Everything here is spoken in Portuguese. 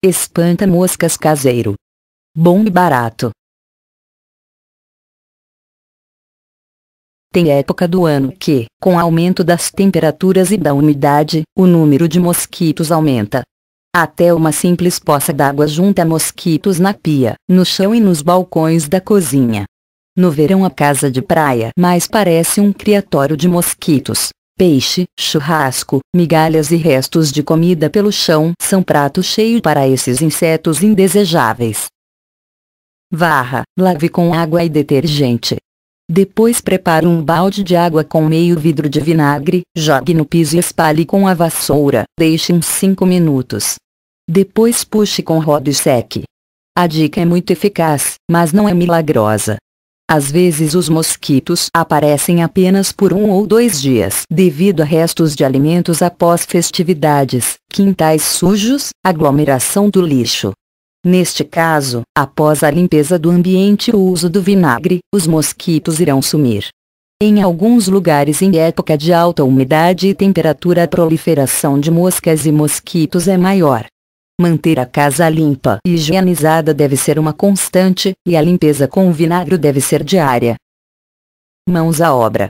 Espanta moscas caseiro. Bom e barato. Tem época do ano que, com aumento das temperaturas e da umidade, o número de mosquitos aumenta. Até uma simples poça d'água junta mosquitos na pia, no chão e nos balcões da cozinha. No verão a casa de praia mais parece um criatório de mosquitos peixe, churrasco, migalhas e restos de comida pelo chão são prato cheio para esses insetos indesejáveis. Varra, lave com água e detergente. Depois prepare um balde de água com meio vidro de vinagre, jogue no piso e espalhe com a vassoura, deixe uns 5 minutos. Depois puxe com roda e seque. A dica é muito eficaz, mas não é milagrosa. Às vezes os mosquitos aparecem apenas por um ou dois dias devido a restos de alimentos após festividades, quintais sujos, aglomeração do lixo. Neste caso, após a limpeza do ambiente e o uso do vinagre, os mosquitos irão sumir. Em alguns lugares em época de alta umidade e temperatura a proliferação de moscas e mosquitos é maior. Manter a casa limpa e higienizada deve ser uma constante, e a limpeza com vinagre deve ser diária. Mãos à obra.